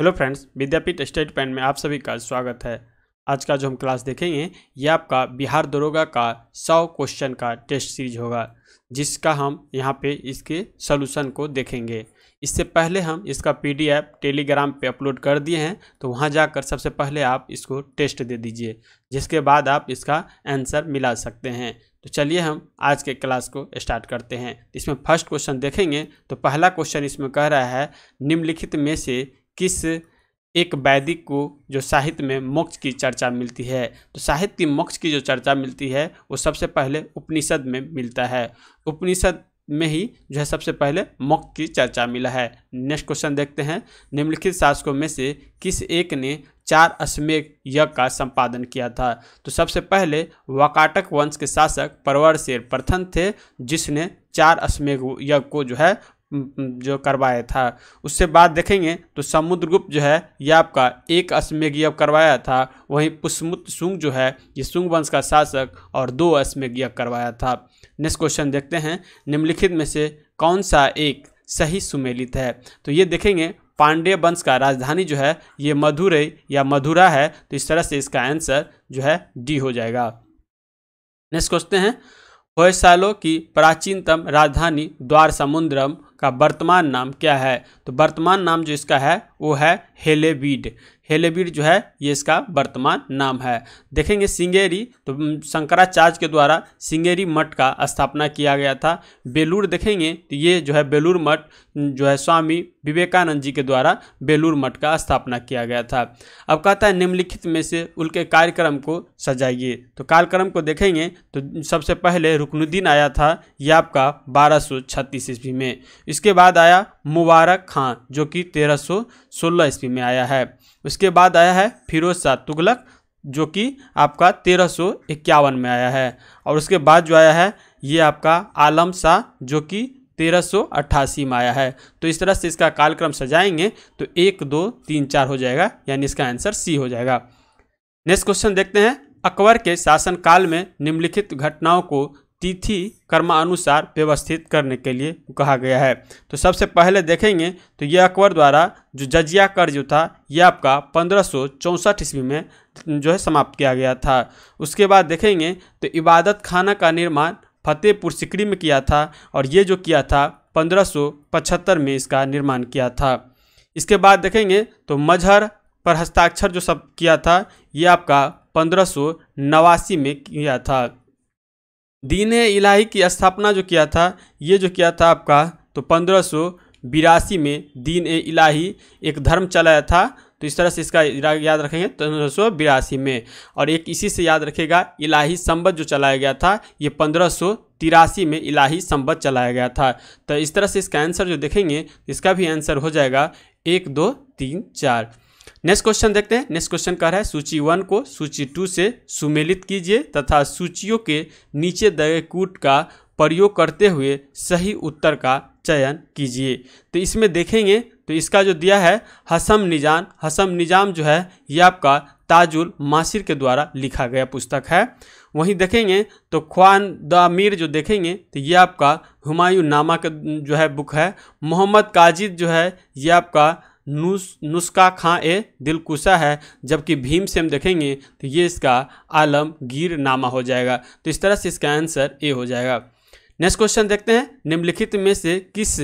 hello friends Vidyapeeth state पैन में आप सभी का स्वागत है आज का जो हम क्लास देखेंगे ये आपका बिहार दरोगा का सौ क्वेश्चन का टेस्ट सीरीज होगा जिसका हम यहाँ पे इसके सलूशन को देखेंगे इससे पहले हम इसका पीडीएफ टेलीग्राम पे अपलोड कर दिए हैं तो वहाँ जाकर सबसे पहले आप इसको टेस्ट दे दीजिए जिसके बाद आप इसका आंसर मिला सकते हैं तो चलिए हम आज के क्लास को स्टार्ट करते हैं इसमें फर्स्ट क्वेश्चन देखेंगे तो पहला क्वेश्चन इसमें कह रहा है निम्नलिखित में से किस एक वैदिक को जो साहित्य में मोक्ष की चर्चा मिलती है तो साहित्य की मोक्ष की जो चर्चा मिलती है वो सबसे पहले उपनिषद में मिलता है उपनिषद में ही जो है सबसे पहले मोक्ष की चर्चा मिला है नेक्स्ट क्वेश्चन देखते हैं निम्नलिखित शासकों में से किस एक ने चार अश्वमेघ यज्ञ का संपादन किया था तो सबसे पहले वाकाटक वंश के शासक परवर शेर प्रथम थे जिसने चार अश्वमेघ यज्ञ को जो है जो करवाया था उससे बाद देखेंगे तो समुद्रगुप्त जो है यह आपका एक अश्वमेघ यज्ञ करवाया था वहीं पुष्मुत सुंग जो है ये सुंग वंश का शासक और दो अश्वमेघ यज्ञ करवाया था नेक्स्ट क्वेश्चन देखते हैं निम्नलिखित में से कौन सा एक सही सुमेलित है तो ये देखेंगे पांड्य वंश का राजधानी जो है ये मधुरई या मधुरा है तो इस तरह से इसका आंसर जो है डी हो जाएगा नेक्स्ट क्वेश्चन है होयसालों की प्राचीनतम राजधानी द्वार समुद्रम का वर्तमान नाम क्या है तो वर्तमान नाम जो इसका है वो है हेलेबीड हेलेबीड जो है ये इसका वर्तमान नाम है देखेंगे सिंगेरी तो शंकराचार्य के द्वारा सिंगेरी मठ का स्थापना किया गया था बेलूर देखेंगे तो ये जो है बेलूर मठ जो है स्वामी विवेकानंद जी के द्वारा बेलूर मठ का स्थापना किया गया था अब कहता है निम्नलिखित में से उनके कार्यक्रम को सजाइए तो कार्यक्रम को देखेंगे तो सबसे पहले रुकनुद्दीन आया था यह आपका बारह ईस्वी में इसके बाद आया मुबारक खां जो कि तेरह सोलह ईस्वी में आया है उसके बाद आया है फिरोज शाह तुगलक जो कि आपका तेरह सौ इक्यावन में आया है और उसके बाद जो आया है ये आपका आलम शाह जो कि तेरह सौ अट्ठासी में आया है तो इस तरह से इसका कालक्रम सजाएंगे तो एक दो तीन चार हो जाएगा यानी इसका आंसर सी हो जाएगा नेक्स्ट क्वेश्चन देखते हैं अकबर के शासनकाल में निम्नलिखित घटनाओं को तिथि कर्मानुसार व्यवस्थित करने के लिए कहा गया है तो सबसे पहले देखेंगे तो यह अकबर द्वारा जो जजिया कर जो था यह आपका पंद्रह सौ चौंसठ ईस्वी में जो है समाप्त किया गया था उसके बाद देखेंगे तो इबादत खाना का निर्माण फतेहपुर सिकरी में किया था और ये जो किया था पंद्रह में इसका निर्माण किया था इसके बाद देखेंगे तो मजहर पर हस्ताक्षर जो सब किया था ये आपका पंद्रह में किया था दीन इलाही की स्थापना जो किया था ये जो किया था आपका तो पंद्रह सौ बिरासी में दीन ए इलाही एक धर्म चलाया था तो इस तरह से इसका याद रखेंगे पंद्रह सौ बिरासी में और एक इसी से याद रखेगा इलाही संबद्ध जो चलाया गया था ये पंद्रह सौ तिरासी में इलाही संबद्ध चलाया गया था तो इस तरह से इसका आंसर जो देखेंगे इसका भी आंसर हो जाएगा एक दो तीन चार नेक्स्ट क्वेश्चन देखते हैं नेक्स्ट क्वेश्चन कह रहा है सूची वन को सूची टू से सुमेलित कीजिए तथा सूचियों के नीचे दगे कूट का प्रयोग करते हुए सही उत्तर का चयन कीजिए तो इसमें देखेंगे तो इसका जो दिया है हसम निजान हसम निजाम जो है ये आपका ताजुल मासिर के द्वारा लिखा गया पुस्तक है वहीं देखेंगे तो ख्वान द अमीर जो देखेंगे तो ये आपका हुमायूं नामा का जो है बुक है मोहम्मद काजिद जो है ये आपका नुस नुस्खा खां ए दिलकुशा है जबकि भीम से हम देखेंगे तो ये इसका आलमगीर नामा हो जाएगा तो इस तरह से इसका आंसर ए हो जाएगा नेक्स्ट क्वेश्चन देखते हैं निम्नलिखित में से किस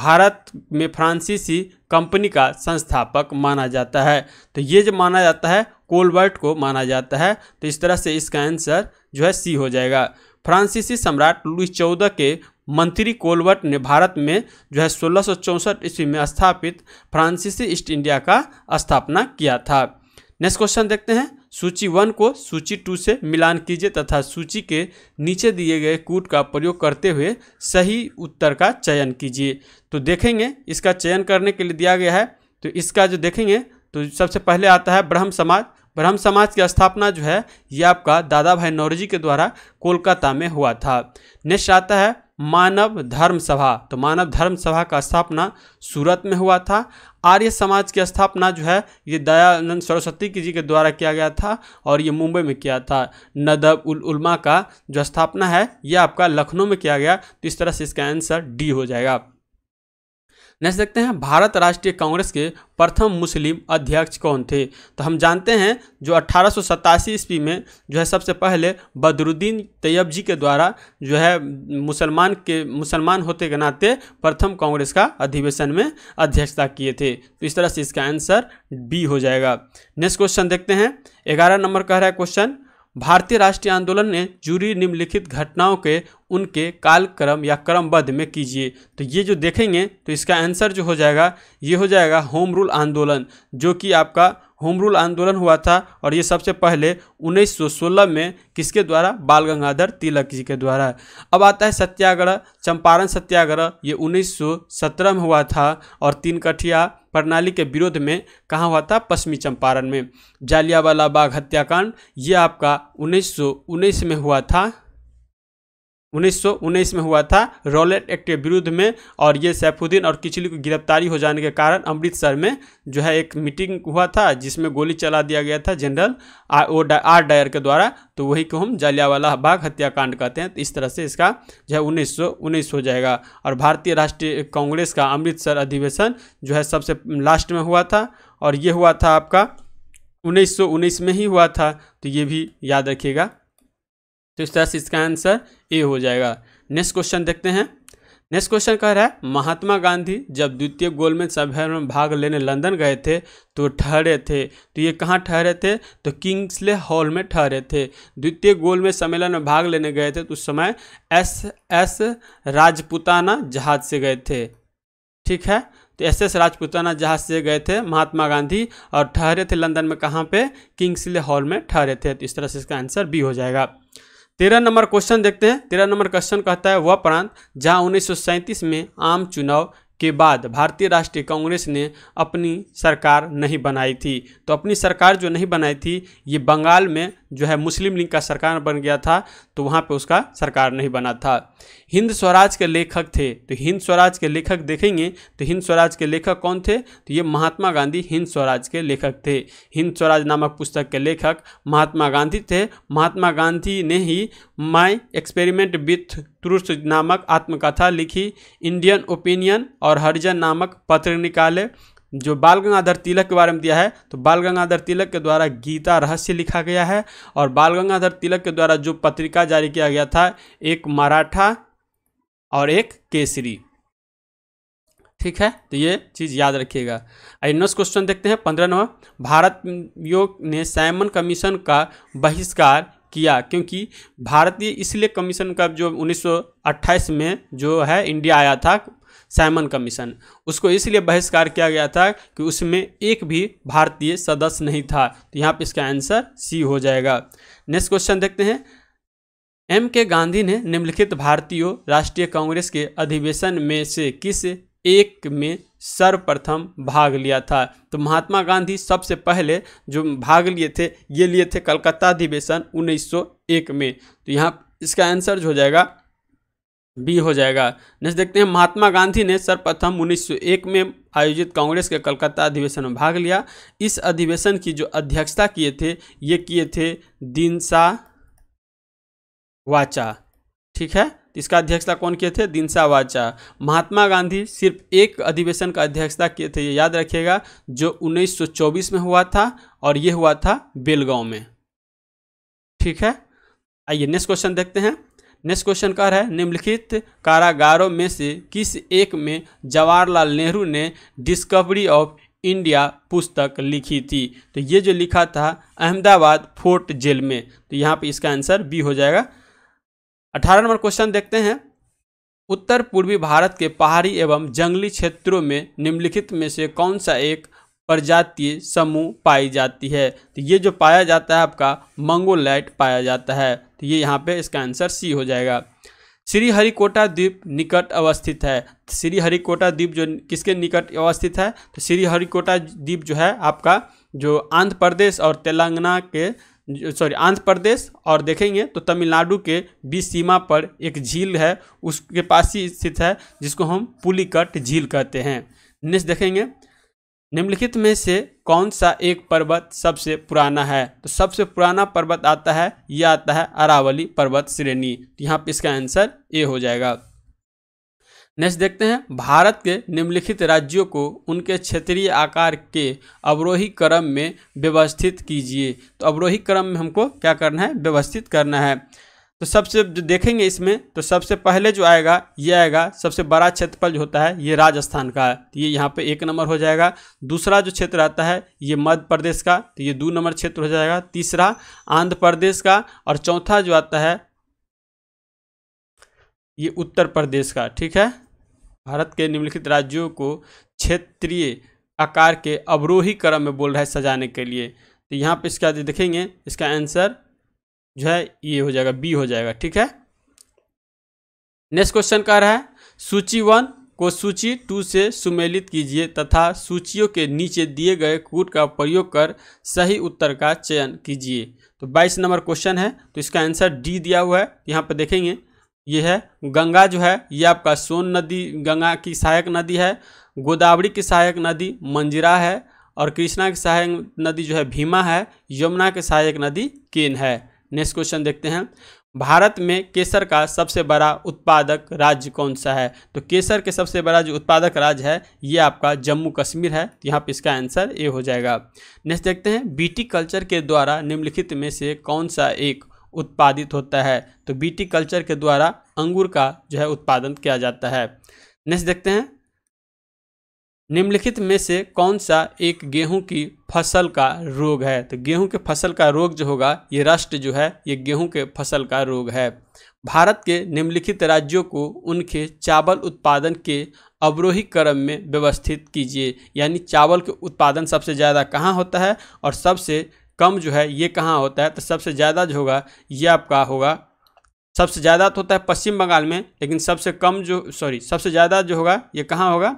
भारत में फ्रांसीसी कंपनी का संस्थापक माना जाता है तो ये जो माना जाता है कोलबर्ट को माना जाता है तो इस तरह से इसका आंसर जो है सी हो जाएगा फ्रांसीसी सम्राट लुई चौदह के मंत्री कोलवर्ट ने भारत में जो है सोलह ईस्वी में स्थापित फ्रांसीसी ईस्ट इंडिया का स्थापना किया था नेक्स्ट क्वेश्चन देखते हैं सूची वन को सूची टू से मिलान कीजिए तथा सूची के नीचे दिए गए कूट का प्रयोग करते हुए सही उत्तर का चयन कीजिए तो देखेंगे इसका चयन करने के लिए दिया गया है तो इसका जो देखेंगे तो सबसे पहले आता है ब्रह्म समाज ब्रह्म समाज की स्थापना जो है ये आपका दादा भाई नौरजी के द्वारा कोलकाता में हुआ था नेक्स्ट आता है मानव धर्म सभा तो मानव धर्म सभा का स्थापना सूरत में हुआ था आर्य समाज की स्थापना जो है ये दयानंद सरस्वती की जी के द्वारा किया गया था और ये मुंबई में किया था नदब उल उलमा का जो स्थापना है ये आपका लखनऊ में किया गया तो इस तरह से इसका आंसर डी हो जाएगा नेक्स्ट देखते हैं भारत राष्ट्रीय कांग्रेस के प्रथम मुस्लिम अध्यक्ष कौन थे तो हम जानते हैं जो अट्ठारह ईस्वी में जो है सबसे पहले बदरुद्दीन तैयब जी के द्वारा जो है मुसलमान के मुसलमान होते के नाते प्रथम कांग्रेस का अधिवेशन में अध्यक्षता किए थे तो इस तरह से इसका आंसर बी हो जाएगा नेक्स्ट क्वेश्चन देखते हैं ग्यारह नंबर कह रहा है क्वेश्चन भारतीय राष्ट्रीय आंदोलन ने जूरी निम्नलिखित घटनाओं के उनके कालक्रम या क्रमबद्ध में कीजिए तो ये जो देखेंगे तो इसका आंसर जो हो जाएगा ये हो जाएगा होम रूल आंदोलन जो कि आपका होम रूल आंदोलन हुआ था और ये सबसे पहले 1916 में किसके द्वारा बाल गंगाधर तिलक जी के द्वारा अब आता है सत्याग्रह चंपारण सत्याग्रह ये 1917 में हुआ था और तीन कठिया प्रणाली के विरोध में कहाँ हुआ था पश्चिमी चंपारण में जालियावाला बाग हत्याकांड ये आपका उन्नीस में हुआ था उन्नीस में हुआ था रॉलेट एक्ट के विरुद्ध में और ये सैफुद्दीन और किचली की गिरफ्तारी हो जाने के कारण अमृतसर में जो है एक मीटिंग हुआ था जिसमें गोली चला दिया गया था जनरल ओ आर डायर के द्वारा तो वही को हम जालियावाला बाग हत्याकांड कहते हैं तो इस तरह से इसका जो है उन्नीस सौ उन्नीस हो जाएगा और भारतीय राष्ट्रीय कांग्रेस का अमृतसर अधिवेशन जो है सबसे लास्ट में हुआ था और ये हुआ था आपका उन्नीस में ही हुआ था तो ये भी याद रखिएगा तो इस तरह से इसका आंसर ए हो जाएगा नेक्स्ट क्वेश्चन देखते हैं नेक्स्ट क्वेश्चन कह रहा है महात्मा गांधी जब द्वितीय गोलमेज सभा में भाग लेने लंदन गए थे तो ठहरे थे तो ये कहाँ ठहरे थे तो किंग्सले हॉल में ठहरे थे द्वितीय गोलमेज सम्मेलन में भाग लेने गए थे तो उस समय एस एस राजपुताना जहाज से गए थे ठीक है तो एस एस राजपुताना जहाज से गए थे महात्मा गांधी और ठहरे थे लंदन में कहाँ पे किंग्सले हॉल में ठहरे थे तो इस तरह से इसका आंसर बी हो जाएगा तेरह नंबर क्वेश्चन देखते हैं तेरह नंबर क्वेश्चन कहता है वह प्रांत जहां उन्नीस में आम चुनाव के बाद भारतीय राष्ट्रीय कांग्रेस ने अपनी सरकार नहीं बनाई थी तो अपनी सरकार जो नहीं बनाई थी ये बंगाल में जो है मुस्लिम लीग का सरकार बन गया था तो वहाँ पे उसका सरकार नहीं बना था हिंद स्वराज के लेखक थे तो हिंद स्वराज के लेखक देखेंगे तो हिंद स्वराज के लेखक कौन थे तो ये महात्मा गांधी हिंद स्वराज के लेखक थे हिंद स्वराज नामक पुस्तक के लेखक महात्मा गांधी थे महात्मा गांधी ने ही माई एक्सपेरिमेंट विथ तुरुष नामक आत्मकथा लिखी इंडियन ओपिनियन और हरिजन नामक पत्र निकाले जो बाल गंगाधर तिलक के बारे में दिया है तो बाल गंगाधर तिलक के द्वारा गीता रहस्य लिखा गया है और बाल गंगाधर तिलक के द्वारा जो पत्रिका जारी किया गया था एक मराठा और एक केसरी ठीक है तो ये चीज़ याद रखिएगा आई नेक्स्ट क्वेश्चन देखते हैं पंद्रह नंबर भारत योग ने साइमन कमीशन का बहिष्कार किया क्योंकि भारतीय इसलिए कमीशन का जो 1928 में जो है इंडिया आया था साइमन कमीशन उसको इसलिए बहिष्कार किया गया था कि उसमें एक भी भारतीय सदस्य नहीं था तो यहाँ पे इसका आंसर सी हो जाएगा नेक्स्ट क्वेश्चन देखते हैं एम के गांधी ने निम्नलिखित भारतीयों राष्ट्रीय कांग्रेस के अधिवेशन में से किस एक में सर्वप्रथम भाग लिया था तो महात्मा गांधी सबसे पहले जो भाग लिए थे ये लिए थे कलकत्ता अधिवेशन 1901 में तो यहाँ इसका आंसर जो हो जाएगा बी हो जाएगा नेक्स्ट देखते हैं महात्मा गांधी ने सर्वप्रथम 1901 में आयोजित कांग्रेस के कलकत्ता अधिवेशन में भाग लिया इस अधिवेशन की जो अध्यक्षता किए थे ये किए थे दिनसा वाचा ठीक है इसका अध्यक्षता कौन किए थे दिनसा वाचा महात्मा गांधी सिर्फ एक अधिवेशन का अध्यक्षता किए थे ये याद रखिएगा जो 1924 में हुआ था और ये हुआ था बेलगांव में ठीक है आइए नेक्स्ट क्वेश्चन देखते हैं नेक्स्ट क्वेश्चन कह रहा है निम्नलिखित कारागारों में से किस एक में जवाहरलाल नेहरू ने डिस्कवरी ऑफ इंडिया पुस्तक लिखी थी तो ये जो लिखा था अहमदाबाद फोर्ट जेल में तो यहाँ पे इसका आंसर बी हो जाएगा अठारह नंबर क्वेश्चन देखते हैं उत्तर पूर्वी भारत के पहाड़ी एवं जंगली क्षेत्रों में निम्नलिखित में से कौन सा एक प्रजातीय समूह पाई जाती है तो ये जो पाया जाता है आपका मंगोलाइट पाया जाता है तो ये यहाँ पे इसका आंसर सी हो जाएगा श्रीहरिकोटा द्वीप निकट अवस्थित है तो श्रीहरिकोटा द्वीप जो किसके निकट अवस्थित है तो श्रीहरिकोटा द्वीप जो है आपका जो आंध्र प्रदेश और तेलंगाना के सॉरी आंध्र प्रदेश और देखेंगे तो तमिलनाडु के बीच सीमा पर एक झील है उसके पास ही स्थित है जिसको हम पुलिकट झील कहते हैं नेक्स्ट देखेंगे निम्नलिखित में से कौन सा एक पर्वत सबसे पुराना है तो सबसे पुराना पर्वत आता है यह आता है अरावली पर्वत श्रेणी तो यहाँ पर इसका आंसर ए हो जाएगा नेक्स्ट देखते हैं भारत के निम्नलिखित राज्यों को उनके क्षेत्रीय आकार के अवरोही क्रम में व्यवस्थित कीजिए तो अवरोही क्रम में हमको क्या करना है व्यवस्थित करना है तो सबसे जो देखेंगे इसमें तो सबसे पहले जो आएगा ये आएगा सबसे बड़ा क्षेत्रफल जो होता है ये राजस्थान का है तो ये यहाँ पे एक नंबर हो जाएगा दूसरा जो क्षेत्र आता है ये मध्य प्रदेश का तो ये दो नंबर क्षेत्र हो जाएगा तीसरा आंध्र प्रदेश का और चौथा जो आता है ये उत्तर प्रदेश का ठीक है भारत के निम्नलिखित राज्यों को क्षेत्रीय आकार के अवरोही क्रम में बोल रहा है सजाने के लिए तो यहाँ पे इसका देखेंगे इसका आंसर जो है ये हो जाएगा बी हो जाएगा ठीक है नेक्स्ट क्वेश्चन कह रहा है सूची वन को सूची टू से सुमेलित कीजिए तथा सूचियों के नीचे दिए गए कूट का प्रयोग कर सही उत्तर का चयन कीजिए तो 22 नंबर क्वेश्चन है तो इसका आंसर डी दिया हुआ है यहाँ पर देखेंगे ये है गंगा जो है ये आपका सोन नदी गंगा की सहायक नदी है गोदावरी की सहायक नदी मंजिरा है और कृष्णा की सहायक नदी जो है भीमा है यमुना की सहायक नदी केन है नेक्स्ट क्वेश्चन देखते हैं भारत में केसर का सबसे बड़ा उत्पादक राज्य कौन सा है तो केसर के सबसे बड़ा जो उत्पादक राज्य है ये आपका जम्मू कश्मीर है तो यहाँ पर इसका आंसर ए हो जाएगा नेक्स्ट देखते हैं बीटी कल्चर के द्वारा निम्नलिखित में से कौन सा एक उत्पादित होता है तो बीटी कल्चर के द्वारा अंगूर का जो है उत्पादन किया जाता है नेक्स्ट देखते हैं निम्नलिखित में से कौन सा एक गेहूं की फसल का रोग है तो गेहूं के फसल का रोग जो होगा ये राष्ट्र जो है ये गेहूं के फसल का रोग है भारत के निम्नलिखित राज्यों को उनके चावल उत्पादन के अवरोही क्रम में व्यवस्थित कीजिए यानी चावल के उत्पादन सबसे ज़्यादा कहाँ होता है और सबसे कम जो है ये कहाँ होता है तो सबसे ज़्यादा जो होगा ये आपका होगा सबसे ज़्यादा तो होता है पश्चिम बंगाल में लेकिन सबसे कम जो सॉरी सबसे ज़्यादा जो होगा ये कहाँ होगा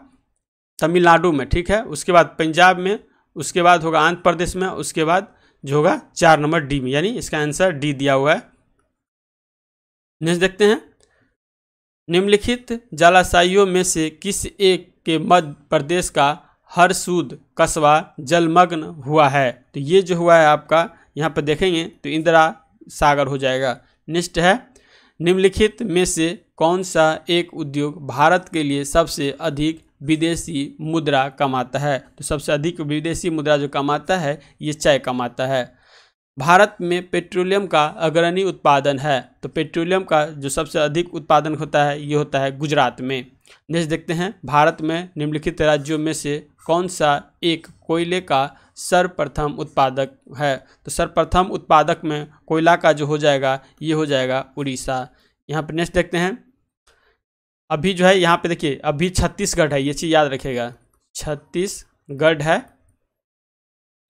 तमिलनाडु में ठीक है उसके बाद पंजाब में उसके बाद होगा आंध्र प्रदेश में उसके बाद जो होगा चार नंबर डी में यानी इसका आंसर डी दिया हुआ है नेक्स्ट देखते हैं निम्नलिखित जलाशयों में से किस एक के मध्य प्रदेश का हरसूद कस्बा जलमग्न हुआ है तो ये जो हुआ है आपका यहाँ पर देखेंगे तो इंदिरा सागर हो जाएगा नेक्स्ट है निम्नलिखित में से कौन सा एक उद्योग भारत के लिए सबसे अधिक विदेशी मुद्रा कमाता है तो सबसे अधिक विदेशी मुद्रा जो कमाता है ये चाय कमाता है भारत में पेट्रोलियम का अग्रणी उत्पादन है तो पेट्रोलियम का जो सबसे अधिक उत्पादन होता है ये होता है गुजरात में नेक्स्ट देखते हैं भारत में निम्नलिखित राज्यों में से कौन सा एक कोयले का सर्वप्रथम उत्पादक है तो सर्वप्रथम उत्पादक में कोयला का जो हो जाएगा ये हो जाएगा उड़ीसा यहाँ पर नेक्स्ट देखते हैं अभी जो है यहाँ पे देखिए अभी छत्तीसगढ़ है ये चीज़ याद रखेगा छत्तीसगढ़ है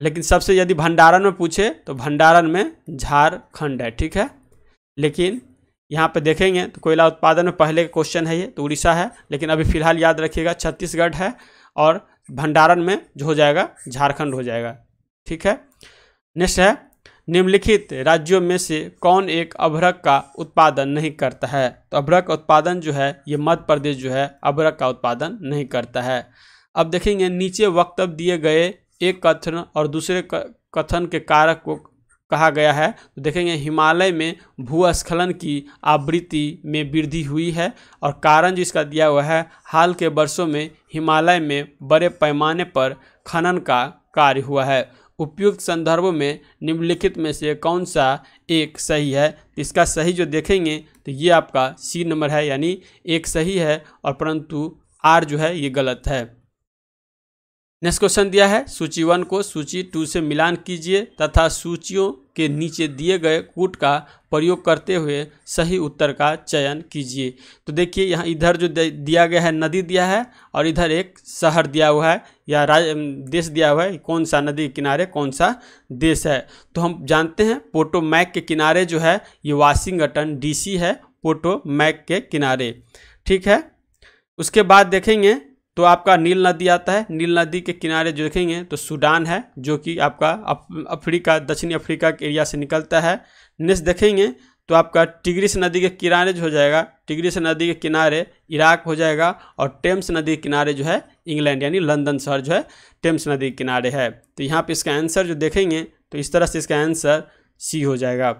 लेकिन सबसे यदि भंडारण में पूछे तो भंडारण में झारखंड है ठीक है लेकिन यहाँ पे देखेंगे तो कोयला उत्पादन में पहले का क्वेश्चन है ये तो उड़ीसा है लेकिन अभी फ़िलहाल याद रखिएगा छत्तीसगढ़ है और भंडारण में जो हो जाएगा झारखंड हो जाएगा ठीक है नेक्स्ट है निम्नलिखित राज्यों में से कौन एक अभ्रक का उत्पादन नहीं करता है तो अभ्रक उत्पादन जो है ये मध्य प्रदेश जो है अभ्रक का उत्पादन नहीं करता है अब देखेंगे नीचे वक्तव्य दिए गए एक कथन और दूसरे कथन के कारक को कहा गया है तो देखेंगे हिमालय में भूस्खलन की आवृत्ति में वृद्धि हुई है और कारण जो इसका दिया हुआ है हाल के वर्षों में हिमालय में बड़े पैमाने पर खनन का कार्य हुआ है उपयुक्त संदर्भ में निम्नलिखित में से कौन सा एक सही है तो इसका सही जो देखेंगे तो ये आपका सी नंबर है यानी एक सही है और परंतु आर जो है ये गलत है नेक्स्ट क्वेश्चन दिया है सूची वन को सूची टू से मिलान कीजिए तथा सूचियों के नीचे दिए गए कूट का प्रयोग करते हुए सही उत्तर का चयन कीजिए तो देखिए यहाँ इधर जो दिया गया है नदी दिया है और इधर एक शहर दिया हुआ है या राज देश दिया हुआ है कौन सा नदी के किनारे कौन सा देश है तो हम जानते हैं पोटो मैक के किनारे जो है ये वाशिंगटन डी है पोटो मैक के किनारे ठीक है उसके बाद देखेंगे तो आपका नील नदी आता है नील नदी के किनारे जो देखेंगे तो सूडान है जो कि आपका अफ्रीका दक्षिणी अफ्रीका के एरिया से निकलता है नेक्स्ट देखेंगे तो आपका टिग्रिस नदी के किनारे जो हो जाएगा टिग्रिस नदी के किनारे इराक हो जाएगा और टेम्स नदी के किनारे जो है इंग्लैंड यानी लंदन शहर जो है टेम्स नदी के किनारे है तो यहाँ पर इसका आंसर जो देखेंगे तो इस तरह से इसका आंसर सी हो जाएगा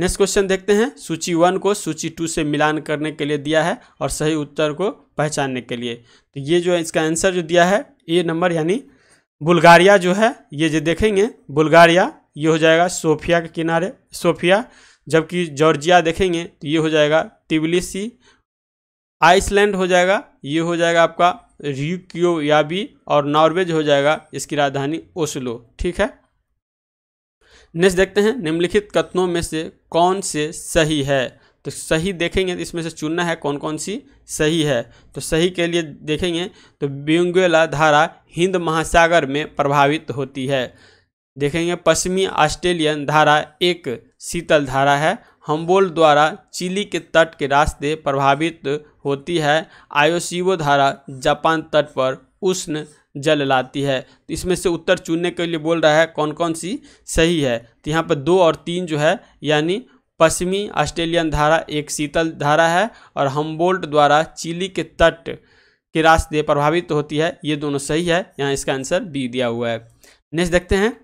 नेक्स्ट क्वेश्चन देखते हैं सूची वन को सूची टू से मिलान करने के लिए दिया है और सही उत्तर को पहचानने के लिए तो ये जो है इसका आंसर जो दिया है ए नंबर यानी बुल्गारिया जो है ये जो देखेंगे बुल्गारिया ये हो जाएगा सोफिया के किनारे सोफिया जबकि जॉर्जिया देखेंगे तो ये हो जाएगा तिबलिसी आइसलैंड हो जाएगा ये हो जाएगा आपका रिक्योयाबी और नॉर्वेज हो जाएगा इसकी राजधानी ओस्लो ठीक है नेक्स्ट देखते हैं निम्नलिखित कथनों में से कौन से सही है तो सही देखेंगे तो इसमें से चुनना है कौन कौन सी सही है तो सही के लिए देखेंगे तो ब्यूंगला धारा हिंद महासागर में प्रभावित होती है देखेंगे पश्चिमी ऑस्ट्रेलियन धारा एक शीतल धारा है हम्बोल द्वारा चिली के तट के रास्ते प्रभावित होती है आयोसीवो धारा जापान तट पर उष्ण जल लाती है तो इसमें से उत्तर चुनने के लिए बोल रहा है कौन कौन सी सही है तो यहाँ पर दो और तीन जो है यानी पश्चिमी ऑस्ट्रेलियन धारा एक शीतल धारा है और हम्बोल्ट द्वारा चिली के तट के रास्ते प्रभावित तो होती है ये दोनों सही है यहाँ इसका आंसर बी दिया हुआ है नेक्स्ट देखते हैं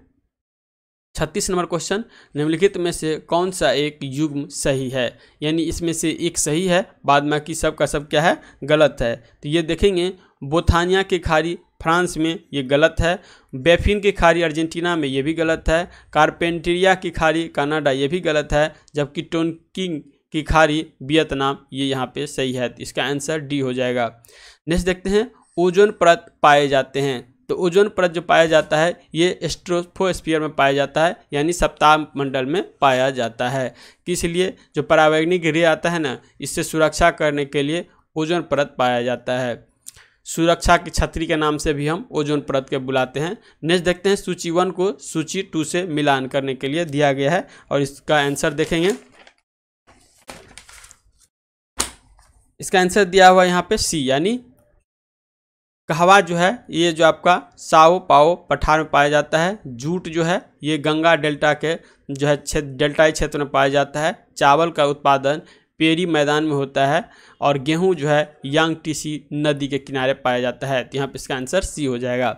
छत्तीस नंबर क्वेश्चन निम्नलिखित में से कौन सा एक युग्म सही है यानी इसमें से एक सही है बाद में कि सब का सब क्या है गलत है तो ये देखेंगे बोथानिया की खाड़ी फ्रांस में ये गलत है बेफिन की खाड़ी अर्जेंटीना में ये भी गलत है कारपेंटेरिया की खाड़ी कनाडा ये भी गलत है जबकि टोनकिंग की खाड़ी वियतनाम ये यहाँ पे सही है इसका आंसर डी हो जाएगा नेक्स्ट देखते हैं ओजोन परत पाए जाते हैं तो ओजोन परत जो पाया जाता है ये एस्ट्रोफोस्पियर में पाया जाता है यानी सप्ताह मंडल में पाया जाता है इसलिए जो परावैग्निक रे आता है ना इससे सुरक्षा करने के लिए ओजोन परत पाया जाता है सुरक्षा की छतरी के नाम से भी हम ओजोन परत के बुलाते हैं नेक्स्ट देखते हैं सूची वन को सूची टू से मिलान करने के लिए दिया गया है और इसका आंसर देखेंगे इसका आंसर दिया हुआ यहाँ पे सी यानी कहवा जो है ये जो आपका साओ पाओ पठार में पाया जाता है जूट जो है ये गंगा डेल्टा के जो है क्षेत्र डेल्टाई क्षेत्र में पाया जाता है चावल का उत्पादन पेरी मैदान में होता है और गेहूं जो है यांग टीसी नदी के किनारे पाया जाता है तो यहाँ पर इसका आंसर सी हो जाएगा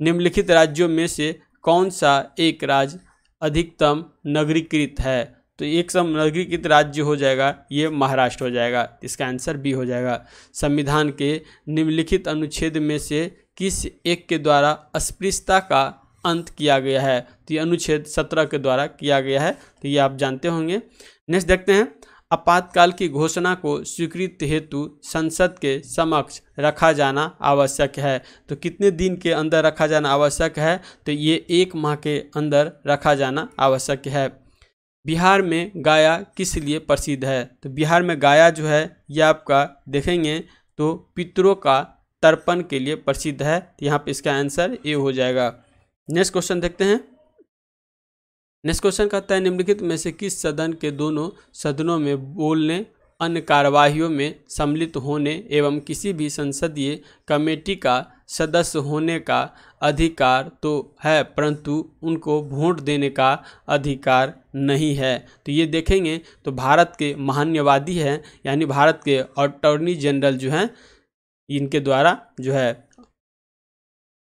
निम्नलिखित राज्यों में से कौन सा एक राज्य अधिकतम नगरीकृत है तो एक सब नगरीकृत राज्य हो जाएगा ये महाराष्ट्र हो जाएगा इसका आंसर बी हो जाएगा संविधान के निम्नलिखित अनुच्छेद में से किस एक के द्वारा अस्पृश्यता का अंत किया गया है तो ये अनुच्छेद सत्रह के द्वारा किया गया है तो ये आप जानते होंगे नेक्स्ट देखते हैं आपातकाल की घोषणा को स्वीकृत हेतु संसद के समक्ष रखा जाना आवश्यक है तो कितने दिन के अंदर रखा जाना आवश्यक है तो ये एक माह के अंदर रखा जाना आवश्यक है बिहार में गाया किस लिए प्रसिद्ध है तो बिहार में गाया जो है ये आपका देखेंगे तो पितरों का तर्पण के लिए प्रसिद्ध है तो यहाँ पर इसका आंसर ए हो जाएगा नेक्स्ट क्वेश्चन देखते हैं नेक्स्ट क्वेश्चन कहता है निम्नलिखित में से किस सदन के दोनों सदनों में बोलने अन्य कार्यवाहियों में सम्मिलित होने एवं किसी भी संसदीय कमेटी का सदस्य होने का अधिकार तो है परंतु उनको वोट देने का अधिकार नहीं है तो ये देखेंगे तो भारत के महान्यवादी हैं यानी भारत के अटॉर्नी जनरल जो हैं इनके द्वारा जो है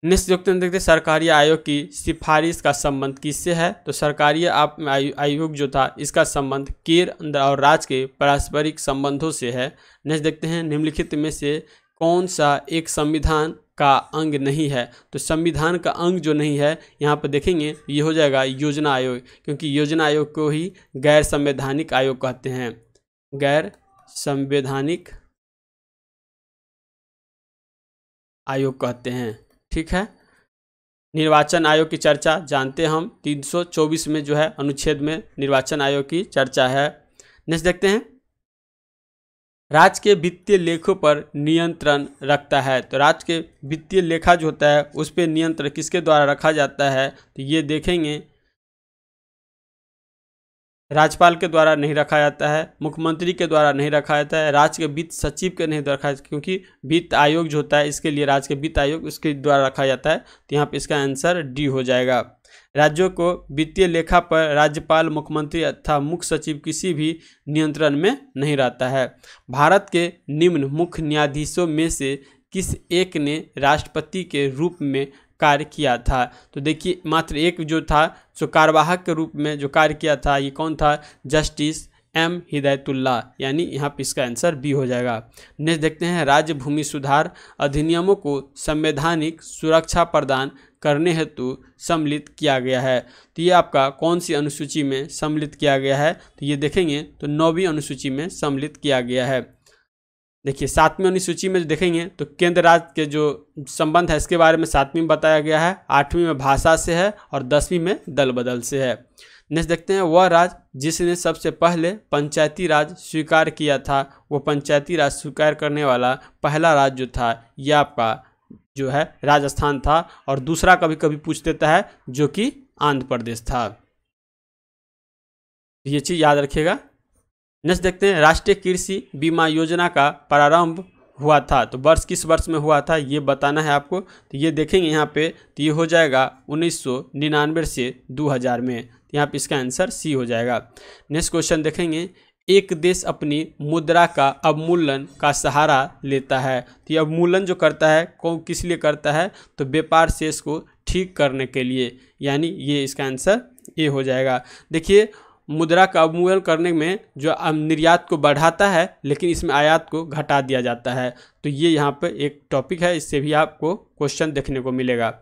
नेक्स्ट देखते सरकारी आयोग की सिफारिश का संबंध किससे है तो सरकारी आप आयोग जो था इसका संबंध अंदर और राज्य के पारस्परिक संबंधों से है नेक्स्ट देखते हैं निम्नलिखित में से कौन सा एक संविधान का अंग नहीं है तो संविधान का अंग जो नहीं है यहाँ पर देखेंगे ये हो जाएगा योजना आयोग क्योंकि योजना आयोग को ही गैर संवैधानिक आयोग कहते हैं गैर संवैधानिक आयोग कहते हैं ठीक है निर्वाचन आयोग की चर्चा जानते हम 324 में जो है अनुच्छेद में निर्वाचन आयोग की चर्चा है नेक्स्ट देखते हैं राज्य के वित्तीय लेखों पर नियंत्रण रखता है तो राज्य के वित्तीय लेखा जो होता है उस पर नियंत्रण किसके द्वारा रखा जाता है तो ये देखेंगे राज्यपाल के द्वारा नहीं रखा जाता है मुख्यमंत्री के द्वारा नहीं रखा जाता है राज्य के वित्त सचिव के नहीं रखा जाता क्योंकि वित्त आयोग जो होता है इसके लिए राज्य के वित्त आयोग उसके द्वारा रखा जाता है तो यहाँ पर इसका आंसर डी हो जाएगा राज्यों को वित्तीय लेखा पर राज्यपाल मुख्यमंत्री तथा मुख्य सचिव किसी भी नियंत्रण में नहीं रहता है भारत के निम्न मुख्य न्यायाधीशों में से किस एक ने राष्ट्रपति के रूप में कार्य किया था तो देखिए मात्र एक जो था सो कार्यवाहक के रूप में जो कार्य किया था ये कौन था जस्टिस एम हिदायतुल्ला यानी यहाँ पर इसका आंसर बी हो जाएगा नेक्स्ट देखते हैं राज्य भूमि सुधार अधिनियमों को संवैधानिक सुरक्षा प्रदान करने हेतु सम्मिलित किया गया है तो ये आपका कौन सी अनुसूची में सम्मिलित किया गया है तो ये देखेंगे तो नौवीं अनुसूची में सम्मिलित किया गया है देखिए सातवीं अनुसूची में देखेंगे तो केंद्र राज्य के जो संबंध है इसके बारे में सातवीं में बताया गया है आठवीं में भाषा से है और दसवीं में दल बदल से है नेक्स्ट देखते हैं वह राज जिसने सबसे पहले पंचायती राज स्वीकार किया था वो पंचायती राज स्वीकार करने वाला पहला राज्य जो था यह आपका जो है राजस्थान था और दूसरा कभी कभी पूछ देता है जो कि आंध्र प्रदेश था ये चीज़ याद रखिएगा नेक्स्ट देखते हैं राष्ट्रीय कृषि बीमा योजना का प्रारंभ हुआ था तो वर्ष किस वर्ष में हुआ था ये बताना है आपको तो ये देखेंगे यहाँ पे तो ये हो जाएगा उन्नीस से 2000 में तो यहाँ पे इसका आंसर सी हो जाएगा नेक्स्ट क्वेश्चन देखेंगे एक देश अपनी मुद्रा का अवमूलन का सहारा लेता है तो ये अवमूलन जो करता है कौन किस लिए करता है तो व्यापार शेष को ठीक करने के लिए यानी ये इसका आंसर ए हो जाएगा देखिए मुद्रा का अवमूलन करने में जो निर्यात को बढ़ाता है लेकिन इसमें आयात को घटा दिया जाता है तो ये यहाँ पर एक टॉपिक है इससे भी आपको क्वेश्चन देखने को मिलेगा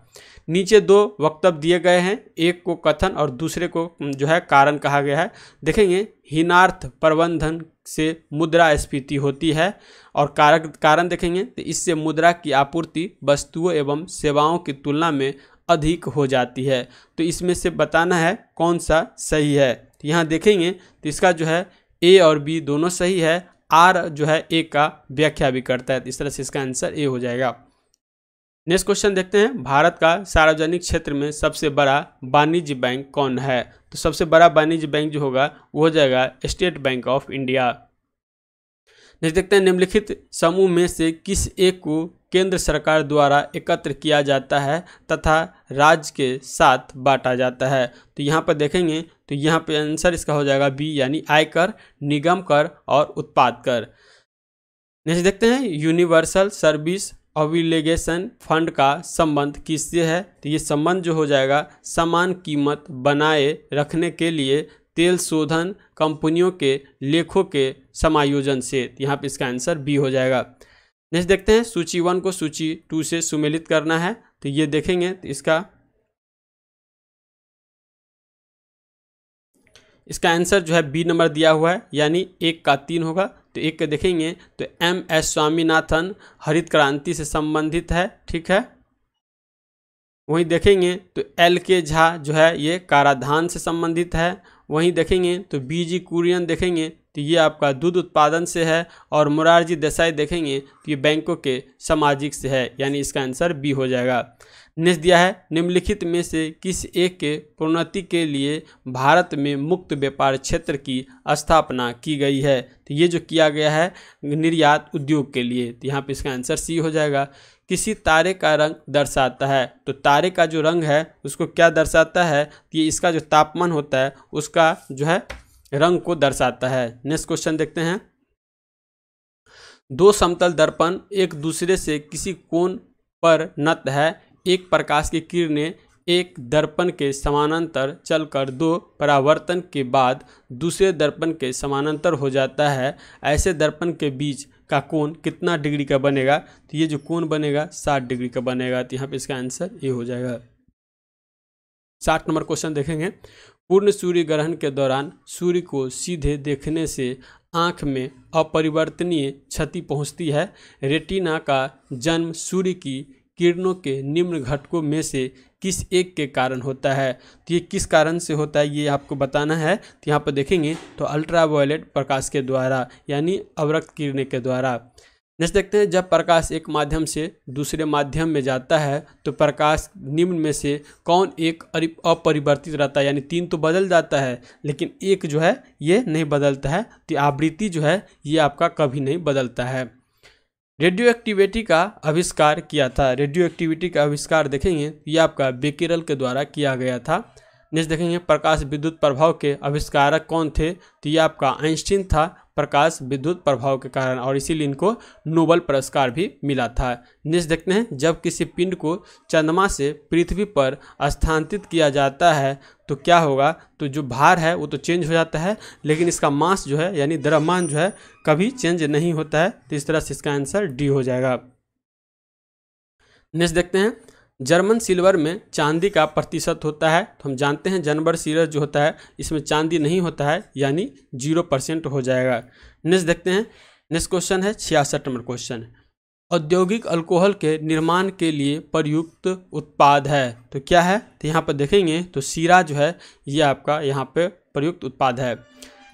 नीचे दो वक्तव्य दिए गए हैं एक को कथन और दूसरे को जो है कारण कहा गया है देखेंगे हिनार्थ प्रबंधन से मुद्रा स्फीति होती है और कारक कारण देखेंगे तो इससे मुद्रा की आपूर्ति वस्तुओं एवं सेवाओं की तुलना में अधिक हो जाती है तो इसमें से बताना है कौन सा सही है तो यहाँ देखेंगे तो इसका जो है ए और बी दोनों सही है आर जो है ए का व्याख्या भी करता है तो इस तरह से इसका आंसर ए हो जाएगा नेक्स्ट क्वेश्चन देखते हैं भारत का सार्वजनिक क्षेत्र में सबसे बड़ा वाणिज्य बैंक कौन है तो सबसे बड़ा वाणिज्य बैंक जो होगा वो हो जाएगा State Bank of India next देखते हैं निम्नलिखित समूह में से किस एक को केंद्र सरकार द्वारा एकत्र किया जाता है तथा राज्य के साथ बांटा जाता है तो यहाँ पर देखेंगे तो यहाँ पर आंसर इसका हो जाएगा बी यानी आयकर निगम कर और उत्पाद कर नेक्स्ट देखते हैं यूनिवर्सल सर्विस अविलेगेशन फंड का संबंध किससे है तो ये संबंध जो हो जाएगा समान कीमत बनाए रखने के लिए तेल शोधन कंपनियों के लेखों के समायोजन से तो यहाँ पर इसका आंसर बी हो जाएगा नेक्स्ट देखते हैं सूची वन को सूची टू से सुमेलित करना है तो ये देखेंगे तो इसका इसका आंसर जो है बी नंबर दिया हुआ है यानी एक का तीन होगा तो एक का देखेंगे तो एम एस स्वामीनाथन हरित क्रांति से संबंधित है ठीक है वहीं देखेंगे तो एल के झा जो है ये काराधान से संबंधित है वहीं देखेंगे तो बीजी कुरियन देखेंगे तो ये आपका दूध उत्पादन से है और मुरारजी देसाई देखेंगे तो ये बैंकों के सामाजिक से है यानी इसका आंसर बी हो जाएगा नेक्स्ट दिया है निम्नलिखित में से किस एक के प्रोन्नति के लिए भारत में मुक्त व्यापार क्षेत्र की स्थापना की गई है तो ये जो किया गया है निर्यात उद्योग के लिए तो यहाँ पर इसका आंसर सी हो जाएगा किसी तारे का रंग दर्शाता है तो तारे का जो रंग है उसको क्या दर्शाता है कि इसका जो तापमान होता है उसका जो है रंग को दर्शाता है नेक्स्ट क्वेश्चन देखते हैं दो समतल दर्पण एक दूसरे से किसी कोण पर नत है एक प्रकाश की किरणें एक दर्पण के समानांतर चलकर दो परावर्तन के बाद दूसरे दर्पण के समानांतर हो जाता है ऐसे दर्पण के बीच का कोण कितना डिग्री का बनेगा तो ये जो कोण बनेगा साठ डिग्री का बनेगा तो यहाँ पे इसका आंसर ये हो जाएगा साठ नंबर क्वेश्चन देखेंगे पूर्ण सूर्य ग्रहण के दौरान सूर्य को सीधे देखने से आँख में अपरिवर्तनीय क्षति पहुँचती है रेटिना का जन्म सूर्य की किरणों के निम्न घटकों में से किस एक के कारण होता है तो ये किस कारण से होता है ये आपको बताना है तो यहाँ पर देखेंगे तो अल्ट्रावायलेट प्रकाश के द्वारा यानी अवरक्त किरणें के द्वारा नेक्स्ट देखते हैं जब प्रकाश एक माध्यम से दूसरे माध्यम में जाता है तो प्रकाश निम्न में से कौन एक अपरिवर्तित रहता है यानी तीन तो बदल जाता है लेकिन एक जो है ये नहीं बदलता है तो आवृत्ति जो है ये आपका कभी नहीं बदलता है रेडियो एक्टिविटी का आविष्कार किया था रेडियो एक्टिविटी का आविष्कार देखेंगे ये आपका बेकिरल के द्वारा किया गया था नेक्स्ट देखेंगे प्रकाश विद्युत प्रभाव के आविष्कारक कौन थे तो ये आपका आइंस्टीन था प्रकाश विद्युत प्रभाव के कारण और इसीलिए इनको नोबल पुरस्कार भी मिला था नेक्स्ट देखते हैं जब किसी पिंड को चंद्रमा से पृथ्वी पर स्थानांतरित किया जाता है तो क्या होगा तो जो भार है वो तो चेंज हो जाता है लेकिन इसका मास जो है यानी द्रव्यमान जो है कभी चेंज नहीं होता है तो इस तरह से इसका आंसर डी हो जाएगा नेक्स्ट देखते हैं जर्मन सिल्वर में चांदी का प्रतिशत होता है तो हम जानते हैं जनवर सिरस जो होता है इसमें चांदी नहीं होता है यानी जीरो परसेंट हो जाएगा नेक्स्ट देखते हैं नेक्स्ट क्वेश्चन है छियासठ नंबर क्वेश्चन औद्योगिक अल्कोहल के निर्माण के लिए प्रयुक्त उत्पाद है तो क्या है तो यहाँ पर देखेंगे तो सीरा जो है ये आपका यहाँ पर प्रयुक्त उत्पाद है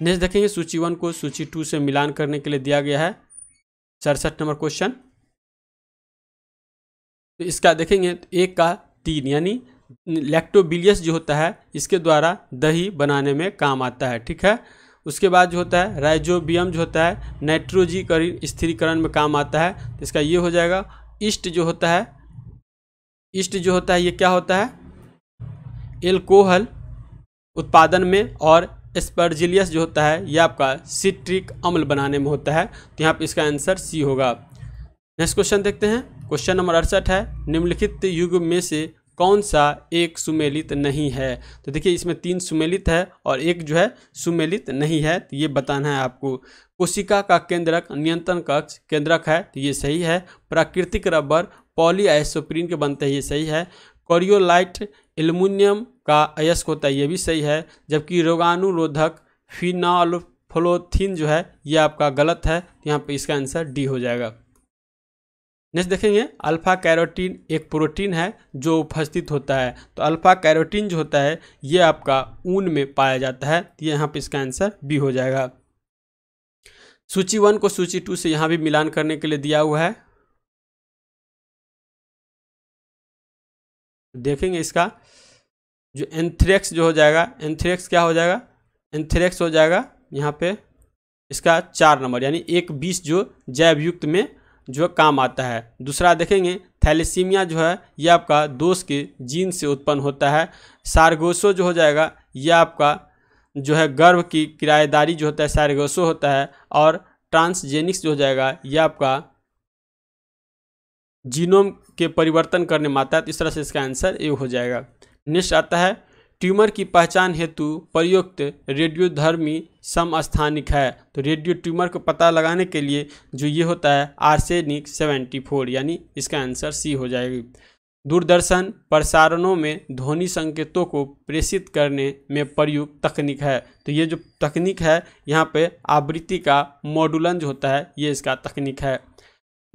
नेक्स्ट देखेंगे सूची वन को सूची टू से मिलान करने के लिए दिया गया है सड़सठ नंबर क्वेश्चन तो इसका देखेंगे तो एक का तीन यानी लैक्टोबिलियस जो होता है इसके द्वारा दही बनाने में काम आता है ठीक है उसके बाद जो होता है राइजोबियम जो होता है नाइट्रोजीकरण स्थिरीकरण में काम आता है तो इसका ये हो जाएगा ईस्ट जो होता है ईस्ट जो होता है ये क्या होता है एल्कोहल उत्पादन में और स्पर्जिलियस जो होता है ये आपका सिट्रिक अम्ल बनाने में होता है तो यहाँ पर इसका आंसर सी होगा नेक्स्ट क्वेश्चन देखते हैं क्वेश्चन नंबर अड़सठ है निम्नलिखित युग में से कौन सा एक सुमेलित नहीं है तो देखिए इसमें तीन सुमेलित है और एक जो है सुमेलित नहीं है तो ये बताना है आपको कोशिका का केंद्रक नियंत्रण कक्ष केंद्रक है तो ये सही है प्राकृतिक रबर पॉली आइसोप्रीन के बनते हैं ये सही है कोरियोलाइट एल्यूमिनियम का अयस्क होता है ये भी सही है जबकि रोगानुरोधक फिनॉल फ्लोथिन जो है ये आपका गलत है तो यहाँ पर इसका आंसर डी हो जाएगा नेक्स्ट देखेंगे अल्फ़ा कैरोटीन एक प्रोटीन है जो उपस्थित होता है तो अल्फ़ा कैरोटीन जो होता है ये आपका ऊन में पाया जाता है तो यहाँ पर इसका आंसर बी हो जाएगा सूची वन को सूची टू से यहाँ भी मिलान करने के लिए दिया हुआ है देखेंगे इसका जो एंथ्रेक्स जो हो जाएगा एंथ्रेक्स क्या हो जाएगा एंथ्रेक्स हो जाएगा यहाँ पे इसका चार नंबर यानी एक बीस जो जैवयुक्त में जो काम आता है दूसरा देखेंगे थैलेसीमिया जो है यह आपका दोष के जीन से उत्पन्न होता है सारगोसो जो हो जाएगा यह आपका जो है गर्भ की किराएदारी जो होता है सारगोसो होता है और ट्रांसजेनिक्स जो हो जाएगा यह आपका जीनोम के परिवर्तन करने में आता है तो इस तरह से इसका आंसर ए हो जाएगा नेक्स्ट आता है ट्यूमर की पहचान हेतु प्रयुक्त रेडियोधर्मी समस्थानिक है तो रेडियो ट्यूमर को पता लगाने के लिए जो ये होता है आर्सेनिक 74 यानी इसका आंसर सी हो जाएगी दूरदर्शन प्रसारणों में ध्वनि संकेतों को प्रेषित करने में प्रयुक्त तकनीक है तो ये जो तकनीक है यहाँ पे आवृत्ति का मॉडुलन जो होता है ये इसका तकनीक है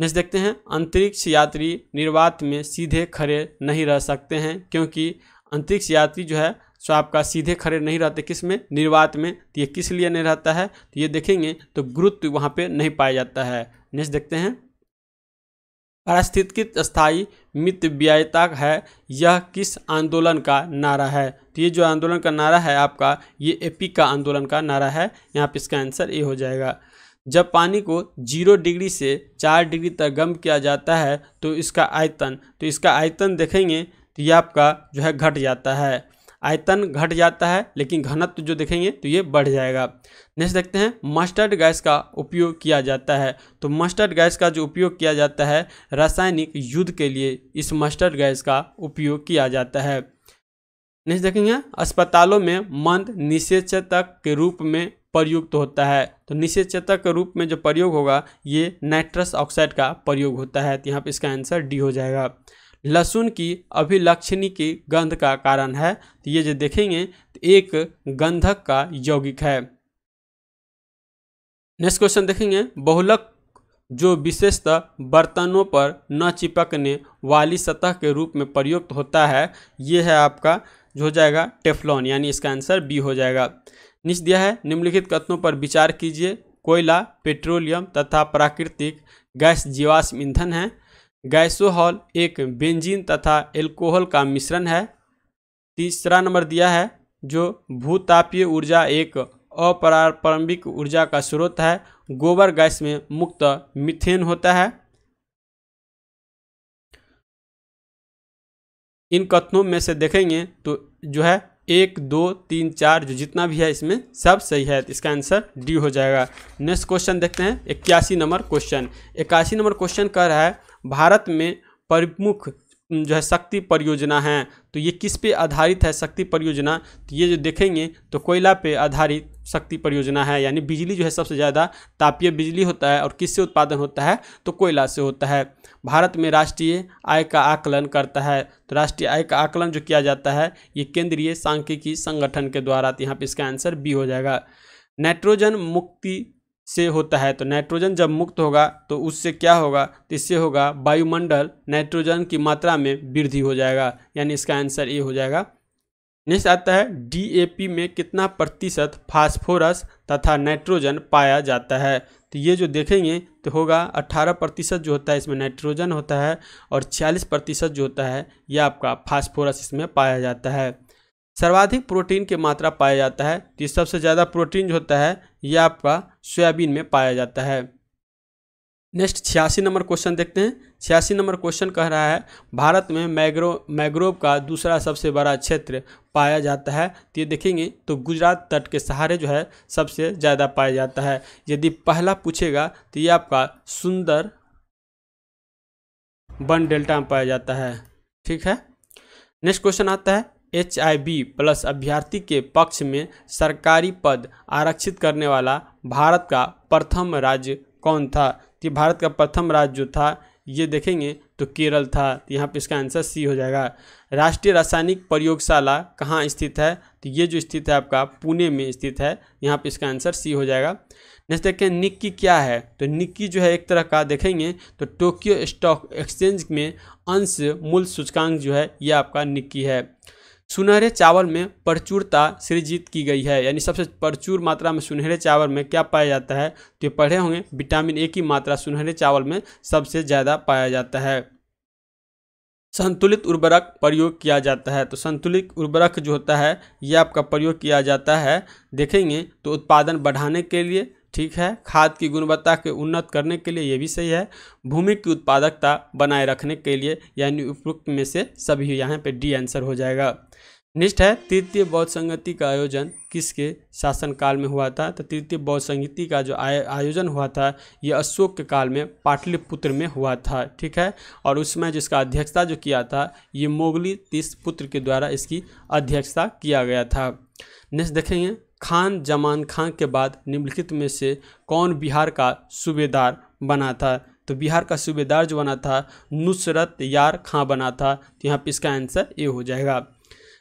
नेक्स्ट देखते हैं अंतरिक्ष यात्री निर्वात में सीधे खड़े नहीं रह सकते हैं क्योंकि अंतरिक्ष यात्री जो है सो आपका सीधे खड़े नहीं रहते किस में निर्वात में तो ये किस लिए नहीं रहता है तो ये देखेंगे तो गुरुत्व वहाँ पे नहीं पाया जाता है नेक्स्ट देखते हैं पारिस्थितिक स्थायी मित व्ययता है यह किस आंदोलन का नारा है तो ये जो आंदोलन का नारा है आपका ये एपी का आंदोलन का नारा है यहाँ पर इसका आंसर ए हो जाएगा जब पानी को जीरो डिग्री से चार डिग्री तक गम किया जाता है तो इसका आयतन तो इसका आयतन देखेंगे तो ये आपका जो है घट जाता है आयतन घट जाता है लेकिन घनत्व जो देखेंगे तो ये बढ़ जाएगा नेक्स्ट देखते हैं मस्टर्ड गैस का उपयोग किया जाता है तो मस्टर्ड गैस का जो उपयोग किया जाता है रासायनिक युद्ध के लिए इस मस्टर्ड गैस का उपयोग किया जाता है नेक्स्ट देखेंगे अस्पतालों में मंद निषेचक के रूप में प्रयुक्त तो होता है तो निषेचक के रूप में जो प्रयोग होगा ये नाइट्रस ऑक्साइड का प्रयोग होता है तो यहाँ पर इसका आंसर डी हो जाएगा लहसुन की अभिलक्षणी की गंध का कारण है तो ये जो देखेंगे तो एक गंधक का यौगिक है नेक्स्ट क्वेश्चन देखेंगे बहुलक जो विशेषतः बर्तनों पर न चिपकने वाली सतह के रूप में प्रयुक्त होता है ये है आपका जो हो जाएगा टेफ्लॉन यानी इसका आंसर बी हो जाएगा निश दिया है निम्नलिखित कथनों पर विचार कीजिए कोयला पेट्रोलियम तथा प्राकृतिक गैस जीवाश्म ईंधन है गैसोहॉल एक बेंजीन तथा एल्कोहल का मिश्रण है तीसरा नंबर दिया है जो भूतापीय ऊर्जा एक अपरारंभिक ऊर्जा का स्रोत है गोबर गैस में मुक्त मिथेन होता है इन कथनों में से देखेंगे तो जो है एक दो तीन चार जो जितना भी है इसमें सब सही है तो इसका आंसर डी हो जाएगा नेक्स्ट क्वेश्चन देखते हैं इक्यासी नंबर क्वेश्चन इक्यासी नंबर क्वेश्चन कह रहा है भारत में प्रमुख जो है शक्ति परियोजना है तो ये किस पे आधारित है शक्ति परियोजना तो ये जो देखेंगे तो कोयला पे आधारित शक्ति परियोजना है यानी बिजली जो है सबसे ज़्यादा तापीय बिजली होता है और किससे उत्पादन होता है तो कोयला से होता है भारत में राष्ट्रीय आय का आकलन करता है तो राष्ट्रीय आय का आकलन जो किया जाता है ये केंद्रीय सांख्यिकी संगठन के द्वारा तो यहाँ पर इसका आंसर बी हो जाएगा नाइट्रोजन मुक्ति से होता है तो नाइट्रोजन जब मुक्त होगा तो उससे क्या होगा तो इससे होगा वायुमंडल नाइट्रोजन की मात्रा में वृद्धि हो जाएगा यानी इसका आंसर ए हो जाएगा नेक्स्ट आता है डीएपी में कितना प्रतिशत फास्फोरस तथा नाइट्रोजन पाया जाता है तो ये जो देखेंगे तो होगा 18 प्रतिशत जो होता है इसमें नाइट्रोजन होता है और 46 प्रतिशत जो होता है ये आपका फास्फोरस इसमें पाया जाता है सर्वाधिक प्रोटीन की मात्रा पाया जाता है तो सबसे ज़्यादा प्रोटीन जो होता है ये आपका सोयाबीन में पाया जाता है नेक्स्ट छियासी नंबर क्वेश्चन देखते हैं छियासी नंबर क्वेश्चन कह रहा है भारत में मैग्रो मैग्रोव का दूसरा सबसे बड़ा क्षेत्र पाया जाता है तो ये देखेंगे तो गुजरात तट के सहारे जो है सबसे ज़्यादा पाया जाता है यदि पहला पूछेगा तो ये आपका सुंदर वन डेल्टा में पाया जाता है ठीक है नेक्स्ट क्वेश्चन आता है एच प्लस अभ्यर्थी के पक्ष में सरकारी पद आरक्षित करने वाला भारत का प्रथम राज्य कौन था कि तो भारत का प्रथम राज्य जो था ये देखेंगे तो केरल था तो यहाँ पे इसका आंसर सी हो जाएगा राष्ट्रीय रासायनिक प्रयोगशाला कहाँ स्थित है तो ये जो स्थित है आपका पुणे में स्थित है यहाँ पे इसका आंसर सी हो जाएगा नेक्स्ट देखें निक्की क्या है तो निक्की जो है एक तरह का देखेंगे तो टोक्यो स्टॉक एक्सचेंज में अंश मूल सूचकांक जो है ये आपका निक्की है सुनहरे चावल में प्रचुरता सृजित की गई है यानी सबसे प्रचुर मात्रा में सुनहरे चावल में क्या पाया जाता है तो ये पढ़े होंगे विटामिन ए की मात्रा सुनहरे चावल में सबसे ज़्यादा पाया जाता है संतुलित उर्वरक प्रयोग किया जाता है तो संतुलित उर्वरक जो होता है यह आपका प्रयोग किया जाता है देखेंगे तो उत्पादन बढ़ाने के लिए ठीक है खाद की गुणवत्ता के उन्नत करने के लिए यह भी सही है भूमि की उत्पादकता बनाए रखने के लिए यानी उपयुक्त में से सभी यहाँ पे डी आंसर हो जाएगा नेक्स्ट है तृतीय बौद्ध संगति का आयोजन किसके शासनकाल में हुआ था तो तृतीय बौद्ध संगति का जो आयोजन हुआ था ये अशोक के काल में पाटलिपुत्र में हुआ था ठीक है और उसमें जिसका अध्यक्षता जो किया था ये मोगली तीस पुत्र के द्वारा इसकी अध्यक्षता किया गया था नेक्स्ट देखेंगे खान जमान खान के बाद निम्नलिखित में से कौन बिहार का सूबेदार बना था तो बिहार का सूबेदार जो बना था नुसरत यार खां बना था तो यहाँ पर इसका आंसर ये हो जाएगा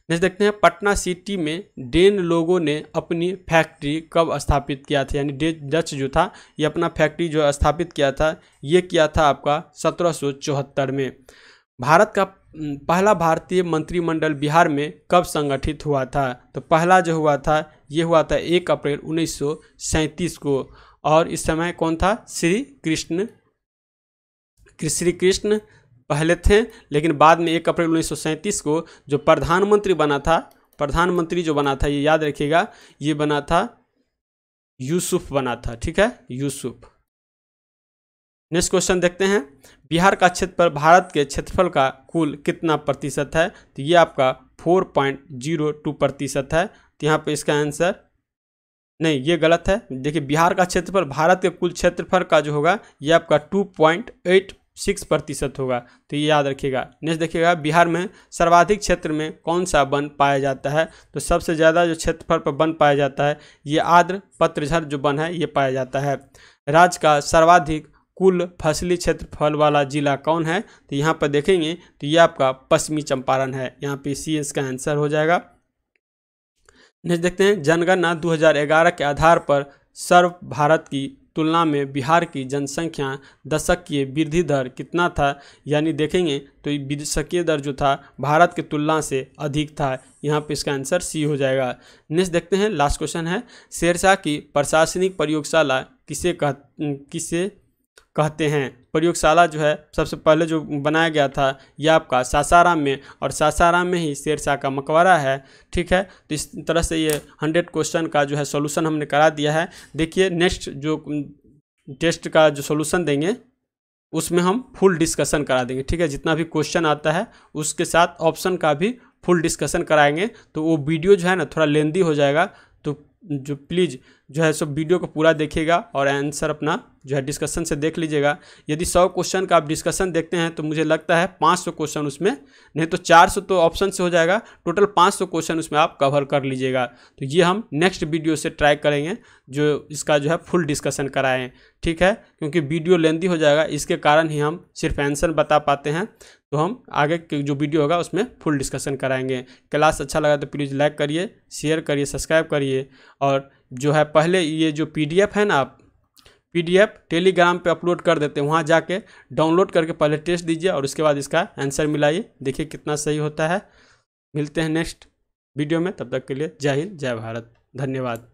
नेक्स्ट देखते हैं पटना सिटी में डेन लोगों ने अपनी फैक्ट्री कब स्थापित किया था यानी डच जो था ये अपना फैक्ट्री जो स्थापित किया था ये किया था आपका सत्रह में भारत का पहला भारतीय मंत्रिमंडल बिहार में कब संगठित हुआ था तो पहला जो हुआ था ये हुआ था एक अप्रैल उन्नीस को और इस समय कौन था श्री कृष्ण श्री कृष्ण पहले थे लेकिन बाद में एक अप्रैल उन्नीस को जो प्रधानमंत्री बना था प्रधानमंत्री जो बना था ये याद रखिएगा ये बना था यूसुफ बना था ठीक है यूसुफ नेक्स्ट क्वेश्चन देखते हैं बिहार का क्षेत्रफल भारत के क्षेत्रफल का कुल कितना प्रतिशत है तो ये आपका 4.02 प्रतिशत है तो यहाँ पे इसका आंसर नहीं ये गलत है देखिए बिहार का क्षेत्रफल भारत के कुल क्षेत्रफल का जो होगा ये आपका 2.8 सिक्स प्रतिशत होगा तो ये याद रखिएगा नेक्स्ट देखिएगा बिहार में सर्वाधिक क्षेत्र में कौन सा वन पाया जाता है तो सबसे ज़्यादा जो क्षेत्रफल पर वन पाया जाता है ये आर्द्र पत्रझर जो वन है ये पाया जाता है राज्य का सर्वाधिक कुल फसली क्षेत्रफल वाला जिला कौन है तो यहाँ पर देखेंगे तो ये आपका पश्चिमी चंपारण है यहाँ पे सी का आंसर हो जाएगा नेक्स्ट देखते हैं जनगणना दो के आधार पर सर्व भारत की तुलना में बिहार की जनसंख्या दशक की वृद्धि दर कितना था यानी देखेंगे तो विषकीय दर जो था भारत की तुलना से अधिक था यहाँ पर इसका आंसर सी हो जाएगा नेक्स्ट देखते हैं लास्ट क्वेश्चन है शेरशाह की प्रशासनिक प्रयोगशाला किसे कह किसे कहते हैं प्रयोगशाला जो है सबसे पहले जो बनाया गया था यह आपका सासाराम में और सासाराम में ही शेरशाह का मकबरा है ठीक है तो इस तरह से ये हंड्रेड क्वेश्चन का जो है सोल्यूशन हमने करा दिया है देखिए नेक्स्ट जो टेस्ट का जो सोल्यूशन देंगे उसमें हम फुल डिस्कशन करा देंगे ठीक है जितना भी क्वेश्चन आता है उसके साथ ऑप्शन का भी फुल डिस्कशन कराएंगे तो वो वीडियो जो है ना थोड़ा लेंदी हो जाएगा तो जो प्लीज़ जो है सो वीडियो को पूरा देखिएगा और आंसर अपना जो है डिस्कशन से देख लीजिएगा यदि सौ क्वेश्चन का आप डिस्कशन देखते हैं तो मुझे लगता है पाँच सौ क्वेश्चन उसमें नहीं तो चार सौ तो ऑप्शन से हो जाएगा टोटल पाँच सौ क्वेश्चन उसमें आप कवर कर लीजिएगा तो ये हम नेक्स्ट वीडियो से ट्राई करेंगे जो इसका जो है फुल डिस्कशन कराएँ ठीक है क्योंकि वीडियो लेंदी हो जाएगा इसके कारण ही हम सिर्फ एंसर बता पाते हैं तो हम आगे जो वीडियो होगा उसमें फुल डिस्कशन कराएंगे क्लास अच्छा लगा तो प्लीज़ लाइक करिए शेयर करिए सब्सक्राइब करिए और जो है पहले ये जो पीडीएफ है ना आप पीडीएफ टेलीग्राम पे अपलोड कर देते हैं वहाँ जाके डाउनलोड करके पहले टेस्ट दीजिए और उसके बाद इसका आंसर मिलाइए देखिए कितना सही होता है मिलते हैं नेक्स्ट वीडियो में तब तक के लिए जय हिंद जय भारत धन्यवाद